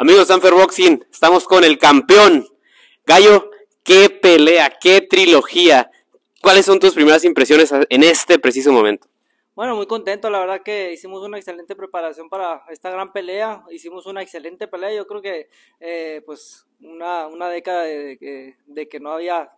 Amigos Sanfer Boxing, estamos con el campeón. Gallo, qué pelea, qué trilogía. ¿Cuáles son tus primeras impresiones en este preciso momento? Bueno, muy contento, la verdad que hicimos una excelente preparación para esta gran pelea, hicimos una excelente pelea, yo creo que eh, pues una, una década de, que no había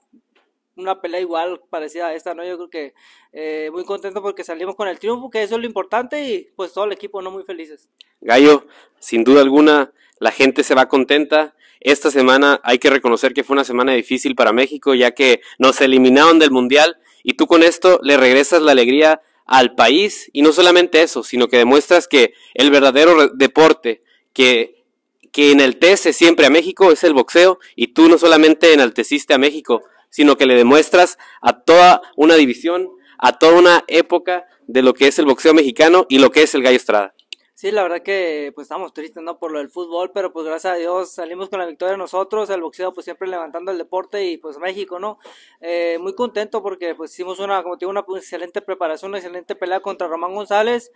una pelea igual parecida a esta, ¿no? Yo creo que eh, muy contento porque salimos con el triunfo, que eso es lo importante, y pues todo el equipo, ¿no? Muy felices. Gallo, sin duda alguna, la gente se va contenta. Esta semana hay que reconocer que fue una semana difícil para México, ya que nos eliminaron del Mundial y tú con esto le regresas la alegría al país y no solamente eso, sino que demuestras que el verdadero deporte que, que enaltece siempre a México es el boxeo y tú no solamente enalteciste a México, sino que le demuestras a toda una división, a toda una época de lo que es el boxeo mexicano y lo que es el Gallo Estrada. Sí, la verdad que pues estamos tristes, ¿no? Por lo del fútbol, pero pues gracias a Dios salimos con la victoria nosotros, el boxeo pues siempre levantando el deporte y pues México, ¿no? Eh, muy contento porque pues hicimos una, como una pues, excelente preparación, una excelente pelea contra Román González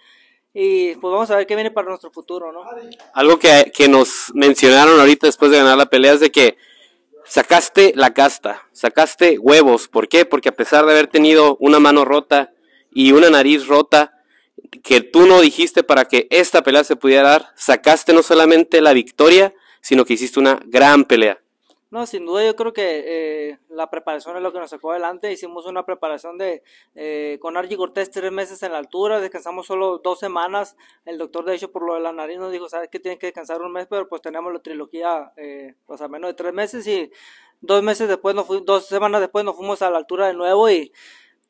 y pues vamos a ver qué viene para nuestro futuro, ¿no? Algo que, que nos mencionaron ahorita después de ganar la pelea es de que sacaste la casta, sacaste huevos, ¿por qué? Porque a pesar de haber tenido una mano rota y una nariz rota, que tú no dijiste para que esta pelea se pudiera dar. Sacaste no solamente la victoria, sino que hiciste una gran pelea. No, sin duda yo creo que eh, la preparación es lo que nos sacó adelante. Hicimos una preparación de eh, con Argy Cortés tres meses en la altura, descansamos solo dos semanas. El doctor, de hecho, por lo de la nariz nos dijo, sabes que tienes que descansar un mes, pero pues tenemos la trilogía, eh, pues a menos de tres meses y dos meses después, nos dos semanas después nos fuimos a la altura de nuevo y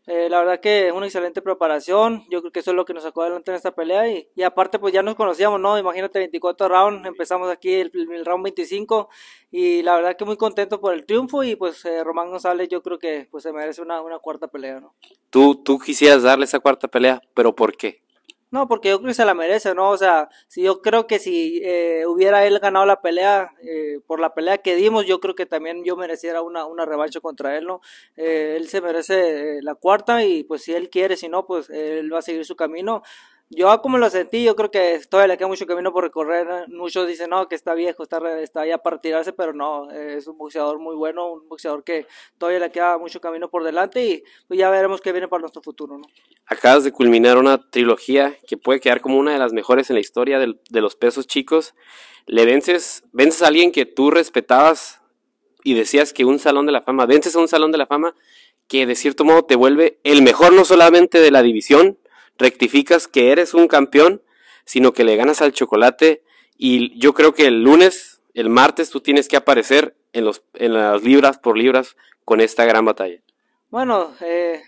eh, la verdad que es una excelente preparación. Yo creo que eso es lo que nos sacó adelante en esta pelea. Y, aparte, pues ya nos conocíamos, ¿no? Imagínate, 24 rounds. Empezamos aquí el, round 25. Y la verdad que muy contento por el triunfo. Y pues eh, Román González, yo creo que pues se merece una, una cuarta pelea, ¿no? Tú, tú quisieras darle esa cuarta pelea, pero ¿por qué? No, porque yo creo que se la merece, ¿no? O sea, si yo creo que si eh, hubiera él ganado la pelea, eh, por la pelea que dimos, yo creo que también yo mereciera una, una revancha contra él, ¿no? Eh, él se merece la cuarta y pues si él quiere, si no, pues él va a seguir su camino. Yo como lo sentí, yo creo que todavía le queda mucho camino por recorrer. Muchos dicen, no, que está viejo, está, está ya para tirarse, pero no, es un boxeador muy bueno, un boxeador que todavía le queda mucho camino por delante y pues, ya veremos qué viene para nuestro futuro. Acabas de culminar una trilogía que puede quedar como una de las mejores en la historia de, los pesos chicos. Le vences, vences a alguien que tú respetabas y decías que un salón de la fama, vences a un salón de la fama que de cierto modo te vuelve el mejor no solamente de la división, rectificas que eres un campeón, sino que le ganas al chocolate. Y yo creo que el lunes, el martes, tú tienes que aparecer en, los, en las libras por libras con esta gran batalla. Bueno, eh,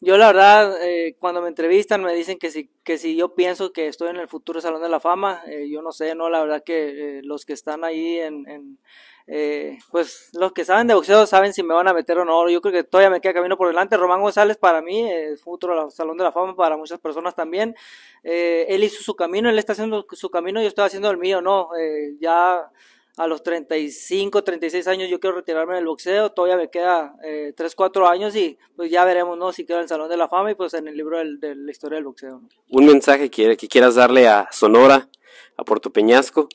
yo la verdad, eh, cuando me entrevistan me dicen que si, que si yo pienso que estoy en el futuro Salón de la Fama, eh, yo no sé, no, la verdad que eh, los que están ahí en, en eh, pues los que saben de boxeo saben si me van a meter o no, yo creo que todavía me queda camino por delante, Román González para mí eh, es futuro Salón de la Fama, para muchas personas también, él hizo su camino, él está haciendo su camino, yo estoy haciendo el mío, no, ya a los 35, 36 años yo quiero retirarme del boxeo, todavía me queda eh, 3, 4 años y pues ya veremos, ¿no? Si quedo en el Salón de la Fama y pues en el libro de la historia del boxeo. Un mensaje que quieras darle a Sonora, a Puerto Peñasco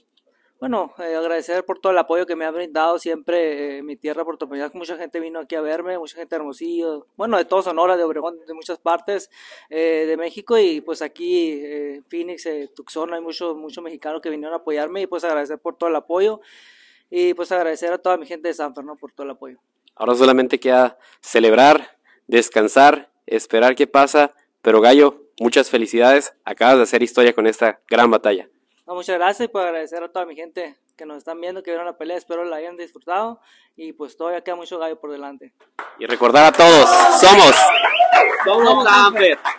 bueno, eh, agradecer por todo el apoyo que me ha brindado siempre eh, mi tierra Puerto Mucha gente vino aquí a verme, mucha gente Hermosillo, bueno, de todo Sonora, de Obregón, de muchas partes eh, de México y pues aquí Phoenix, Tucson, hay muchos muchos mexicanos que vinieron a apoyarme y pues agradecer por todo el apoyo y pues agradecer a toda mi gente de San Fernando por todo el apoyo. Ahora solamente queda celebrar, descansar, esperar qué pasa, pero Gallo, muchas felicidades, acabas de hacer historia con esta gran batalla muchas gracias y pues, por agradecer a toda mi gente que nos están viendo, que vieron la pelea. Espero la hayan disfrutado y pues todavía queda mucho gallo por delante. Y recordar a todos, somos... Somos, somos